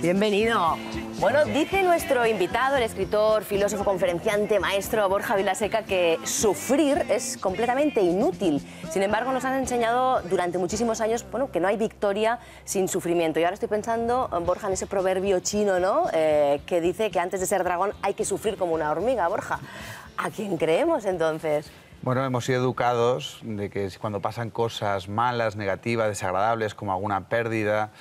Bienvenido. Bueno, dice nuestro invitado, el escritor, filósofo, conferenciante, maestro Borja Vilaseca, que sufrir es completamente inútil. Sin embargo, nos han enseñado durante muchísimos años bueno, que no hay victoria sin sufrimiento. Y ahora estoy pensando, Borja, en ese proverbio chino, ¿no? Eh, que dice que antes de ser dragón hay que sufrir como una hormiga, Borja. ¿A quién creemos entonces? Bueno, hemos sido educados de que cuando pasan cosas malas, negativas, desagradables, como alguna pérdida,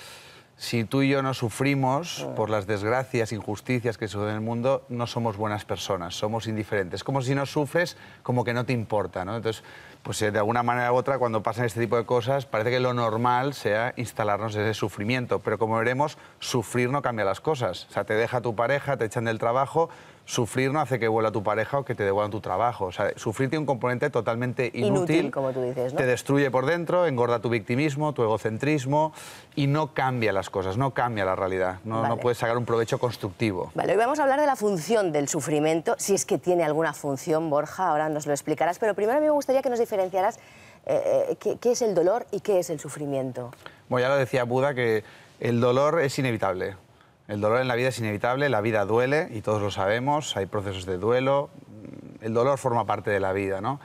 si tú y yo no sufrimos mm. por las desgracias, injusticias que suceden en el mundo, no somos buenas personas, somos indiferentes. Como si no sufres, como que no te importa, ¿no? Entonces, pues eh, de alguna manera u otra, cuando pasan este tipo de cosas, parece que lo normal sea instalarnos ese sufrimiento, pero como veremos, sufrir no cambia las cosas. O sea, te deja tu pareja, te echan del trabajo, sufrir no hace que vuelva tu pareja o que te devuelvan tu trabajo. O sea, sufrir tiene un componente totalmente inútil. Inútil, como tú dices, Te destruye por dentro, engorda tu victimismo, tu egocentrismo y no cambia las cosas, no cambia la realidad. No, puedes sacar un provecho constructivo. Vale, hoy vamos a hablar de la función del sufrimiento, si es que tiene alguna función, Borja, ahora nos lo explicarás, pero primero me gustaría que nos diferenciaras eh, eh, qué es el dolor y qué es el sufrimiento. Bueno, ya lo decía Buda que el dolor es inevitable. El dolor en la vida es inevitable, la vida duele y todos lo sabemos, hay procesos de duelo, el dolor forma parte de la vida, ¿no?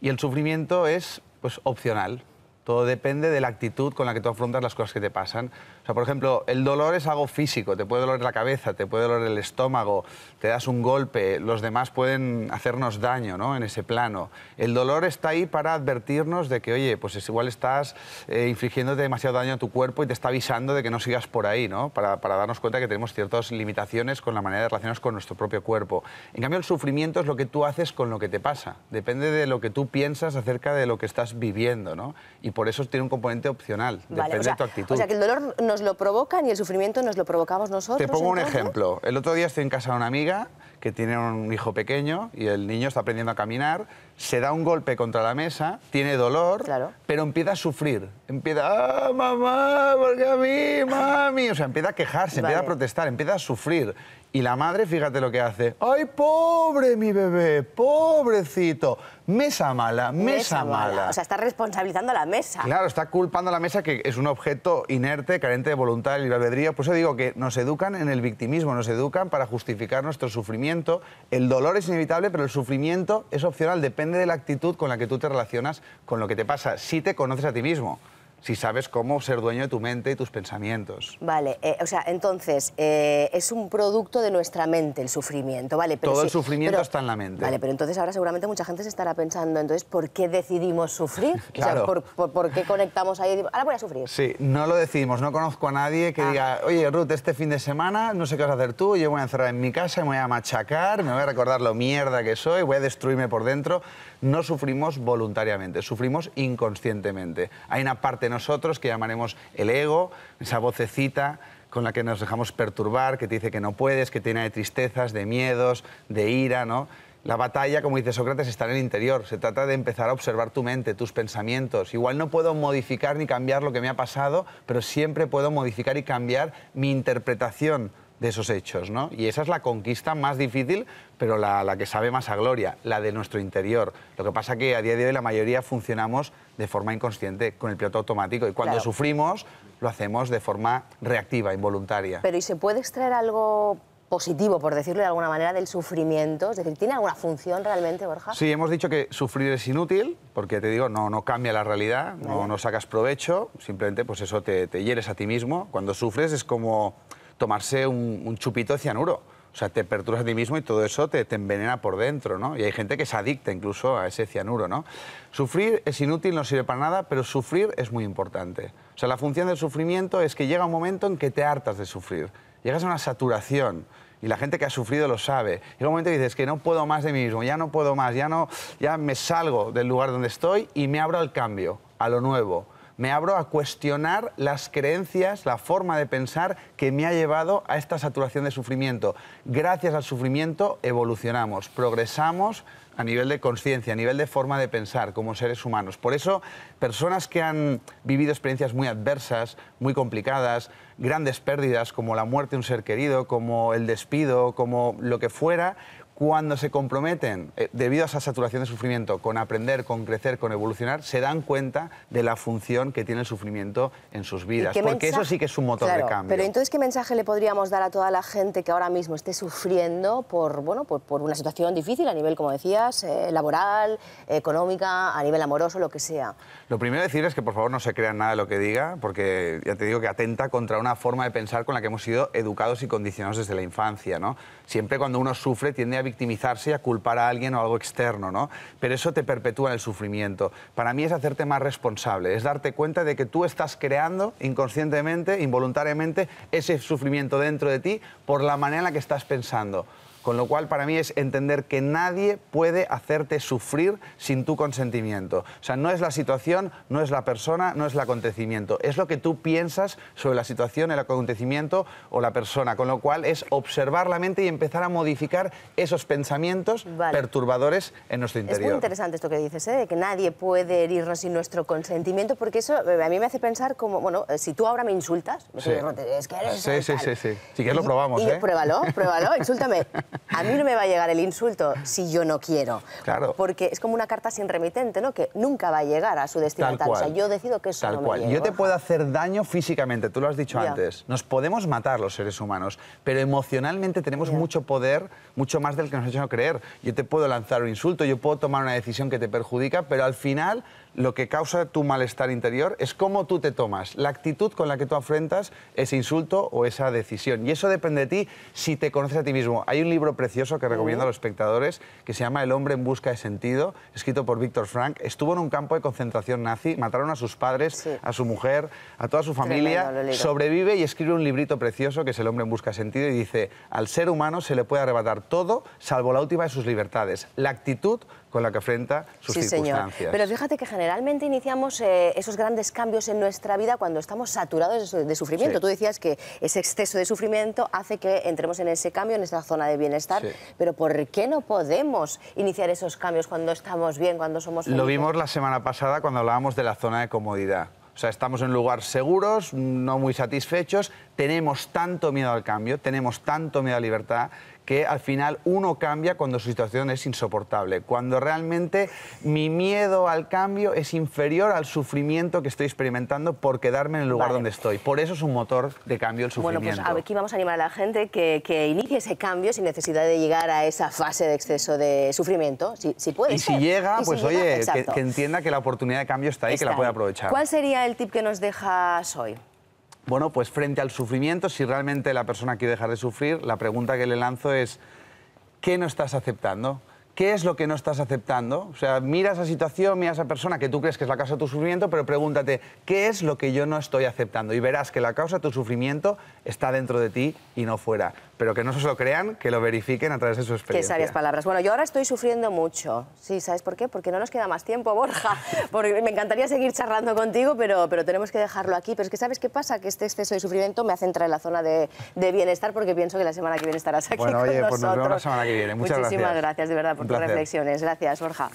Y el sufrimiento es pues opcional, todo depende de la actitud con la que tú afrontas las cosas que te pasan. O sea, por ejemplo, el dolor es algo físico, te puede doler la cabeza, te puede doler el estómago, te das un golpe, los demás pueden hacernos daño ¿no? en ese plano. El dolor está ahí para advertirnos de que, oye, pues igual estás eh, infligiéndote demasiado daño a tu cuerpo y te está avisando de que no sigas por ahí, ¿no? Para, darnos cuenta que tenemos ciertas limitaciones con la manera de relacionarnos con nuestro propio cuerpo. En cambio, el sufrimiento es lo que tú haces con lo que te pasa. Depende de lo que tú piensas acerca de lo que estás viviendo, ¿no? Y por eso tiene un componente opcional, depende de tu actitud. O sea, que el dolor nos lo provocan y el sufrimiento nos lo provocamos nosotros. Te pongo un ejemplo. El otro día estoy en casa de una amiga que tiene un hijo pequeño y el niño está aprendiendo a caminar se da un golpe contra la mesa, tiene dolor, pero empieza a sufrir. Empieza, ¡ah, mamá, porque a mí, mami! O sea, empieza a quejarse, empieza a protestar, empieza a sufrir. Y la madre, fíjate lo que hace. ¡Ay, pobre mi bebé! ¡Pobrecito! Mesa mala, mesa, mala. O sea, está responsabilizando a la mesa. Claro, está culpando a la mesa que es un objeto inerte, carente de voluntad, de libre albedrío. Por eso digo que nos educan en el victimismo, nos educan para justificar nuestro sufrimiento. El dolor es inevitable, pero el sufrimiento es opcional, depende depende de la actitud con la que tú te relacionas con lo que te pasa. Si te conoces a ti mismo si sabes cómo ser dueño de tu mente y tus pensamientos. Vale, eh, o sea, entonces, eh, es un producto de nuestra mente el sufrimiento, ¿vale? Pero Todo el sufrimiento está en la mente. Vale, pero entonces ahora seguramente mucha gente se estará pensando, entonces, ¿por qué decidimos sufrir? claro. ¿por, por, qué conectamos ahí ahora voy a sufrir? Sí, no lo decidimos, no conozco a nadie que ah. diga, oye, Ruth, este fin de semana no sé qué vas a hacer tú, yo voy a encerrar en mi casa me voy a machacar, me voy a recordar lo mierda que soy, voy a destruirme por dentro. No sufrimos voluntariamente, sufrimos inconscientemente. Hay una parte nosotros que llamaremos el ego, esa vocecita con la que nos dejamos perturbar, que te dice que no puedes, que tiene de tristezas, de miedos, de ira, ¿no? La batalla, como dice Sócrates, está en el interior. Se trata de empezar a observar tu mente, tus pensamientos. Igual no puedo modificar ni cambiar lo que me ha pasado, pero siempre puedo modificar y cambiar mi interpretación de esos hechos, ¿no? Y esa es la conquista más difícil, pero la, que sabe más a gloria, la de nuestro interior. Lo que pasa que a día de hoy la mayoría funcionamos de forma inconsciente con el piloto automático. Y cuando sufrimos, lo hacemos de forma reactiva, involuntaria. Pero ¿y se puede extraer algo positivo, por decirlo de alguna manera, del sufrimiento? Es decir, ¿tiene alguna función realmente, Borja? Sí, hemos dicho que sufrir es inútil, porque te digo, no, no cambia la realidad, no, no, sacas provecho, simplemente pues eso te, te hieres a ti mismo. Cuando sufres es como tomarse un, un chupito de cianuro o sea, te perturbas a ti mismo y todo eso te, te, envenena por dentro, ¿no? Y hay gente que se adicta incluso a ese cianuro, ¿no? Sufrir es inútil, no sirve para nada, pero sufrir es muy importante. O sea, la función del sufrimiento es que llega un momento en que te hartas de sufrir. Llegas a una saturación y la gente que ha sufrido lo sabe. Llega un momento que dices que no puedo más de mí mismo, ya no puedo más, ya no, ya me salgo del lugar donde estoy y me abro al cambio, a lo nuevo me abro a cuestionar las creencias, la forma de pensar que me ha llevado a esta saturación de sufrimiento. Gracias al sufrimiento evolucionamos, progresamos a nivel de conciencia, a nivel de forma de pensar como seres humanos. Por eso, personas que han vivido experiencias muy adversas, muy complicadas, grandes pérdidas como la muerte de un ser querido, como el despido, como lo que fuera, cuando se comprometen, eh, debido a esa saturación de sufrimiento, con aprender, con crecer, con evolucionar, se dan cuenta de la función que tiene el sufrimiento en sus vidas. Porque eso sí que es un motor de cambio. Pero entonces, ¿qué mensaje le podríamos dar a toda la gente que ahora mismo esté sufriendo por, bueno, por, por una situación difícil a nivel, como decías, eh, laboral, económica, a nivel amoroso, lo que sea? Lo primero decir es que, por favor, no se crean nada de lo que diga, porque ya te digo que atenta contra una forma de pensar con la que hemos sido educados y condicionados desde la infancia. ¿no? Siempre cuando uno sufre tiende a victimizarse y a culpar a alguien o algo externo, ¿no? Pero eso te perpetúa el sufrimiento. Para mí es hacerte más responsable, es darte cuenta de que tú estás creando inconscientemente, involuntariamente, ese sufrimiento dentro de ti por la manera en la que estás pensando. Con lo cual, para mí es entender que nadie puede hacerte sufrir sin tu consentimiento. O sea, no es la situación, no es la persona, no es el acontecimiento. Es lo que tú piensas sobre la situación, el acontecimiento o la persona. Con lo cual, es observar la mente y empezar a modificar esos pensamientos perturbadores en nuestro interior. Es muy interesante esto que dices, ¿eh? de que nadie puede herirnos sin nuestro consentimiento, porque eso eh, a mí me hace pensar como, bueno, eh, si tú ahora me insultas, me pues, sí. es que eres... Sí, sí, sí, sí, Si quieres lo probamos, ¿eh? pruébalo, pruébalo, insúltame. a mí no me va a llegar el insulto si yo no quiero. Porque es como una carta sin remitente, ¿no? Que nunca va a llegar a su destino. yo decido que eso no me cual. Yo te puedo hacer daño físicamente, tú lo has dicho antes. Nos podemos matar los seres humanos, pero emocionalmente tenemos mucho poder, mucho más del que nos ha hecho creer. Yo te puedo lanzar un insulto, yo puedo tomar una decisión que te perjudica, pero al final lo que causa tu malestar interior es cómo tú te tomas, la actitud con la que tú afrentas ese insulto o esa decisión. Y eso depende de ti si te conoces a ti mismo. Hay un libro precioso que recomiendo a los espectadores, que se llama El hombre en busca de sentido, escrito por Víctor Frank. Estuvo en un campo de concentración nazi, mataron a sus padres, a su mujer, a toda su familia, sobrevive y escribe un librito precioso que es El hombre en busca de sentido y dice, al ser humano se le puede arrebatar todo salvo la última de sus libertades, la actitud con la que afrenta sus circunstancias. Pero fíjate que generalmente iniciamos eh, esos grandes cambios en nuestra vida cuando estamos saturados de, sufrimiento. Tú decías que ese exceso de sufrimiento hace que entremos en ese cambio, en esa zona de bienestar estar, pero ¿por qué no podemos iniciar esos cambios cuando estamos bien, cuando somos Lo vimos la semana pasada cuando hablábamos de la zona de comodidad. O sea, estamos en lugares seguros, no muy satisfechos, tenemos tanto miedo al cambio, tenemos tanto miedo a la libertad, que al final uno cambia cuando su situación es insoportable, cuando realmente mi miedo al cambio es inferior al sufrimiento que estoy experimentando por quedarme en el lugar donde estoy. Por eso es un motor de cambio el sufrimiento. Bueno, pues aquí vamos a animar a la gente que, que inicie ese cambio sin necesidad de llegar a esa fase de exceso de sufrimiento, si, puede. Y si llega, pues oye, que, entienda que la oportunidad de cambio está ahí, que la puede aprovechar. ¿Cuál sería el tip que nos dejas hoy? Bueno, pues frente al sufrimiento, si realmente la persona quiere dejar de sufrir, la pregunta que le lanzo es, ¿qué no estás aceptando? ¿Qué es lo que no estás aceptando? O sea, mira esa situación, mira esa persona que tú crees que es la causa de tu sufrimiento, pero pregúntate, ¿qué es lo que yo no estoy aceptando? Y verás que la causa de tu sufrimiento está dentro de ti y no fuera pero que no se lo crean, que lo verifiquen a través de su experiencia. Qué sabias palabras. Bueno, yo ahora estoy sufriendo mucho. Sí, ¿sabes por qué? Porque no nos queda más tiempo, Borja. Porque me encantaría seguir charlando contigo, pero, pero tenemos que dejarlo aquí. Pero es que ¿sabes qué pasa? Que este exceso de sufrimiento me hace entrar en la zona de, bienestar porque pienso que la semana que viene estarás aquí bueno, con oye, nosotros. Bueno, oye, pues nos vemos la semana que viene. Muchas Muchísimas gracias. de verdad, por tus reflexiones. Gracias, Borja.